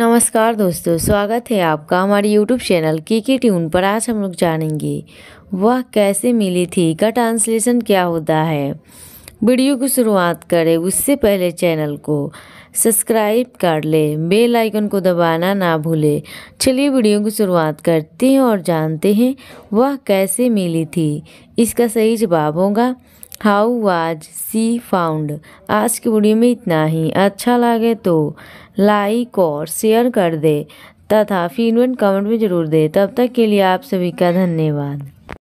नमस्कार दोस्तों स्वागत है आपका हमारे यूट्यूब चैनल के के ट्यून पर आज हम लोग जानेंगे वह कैसे मिली थी का ट्रांसलेशन क्या होता है वीडियो की शुरुआत करें उससे पहले चैनल को सब्सक्राइब कर ले बेल आइकन को दबाना ना भूले चलिए वीडियो की शुरुआत करते हैं और जानते हैं वह कैसे मिली थी इसका सही जवाब होगा हाउ वाज सी फाउंड आज की वीडियो में इतना ही अच्छा लगे तो लाइक और शेयर कर दे तथा फीडबैक कमेंट में ज़रूर दे तब तक के लिए आप सभी का धन्यवाद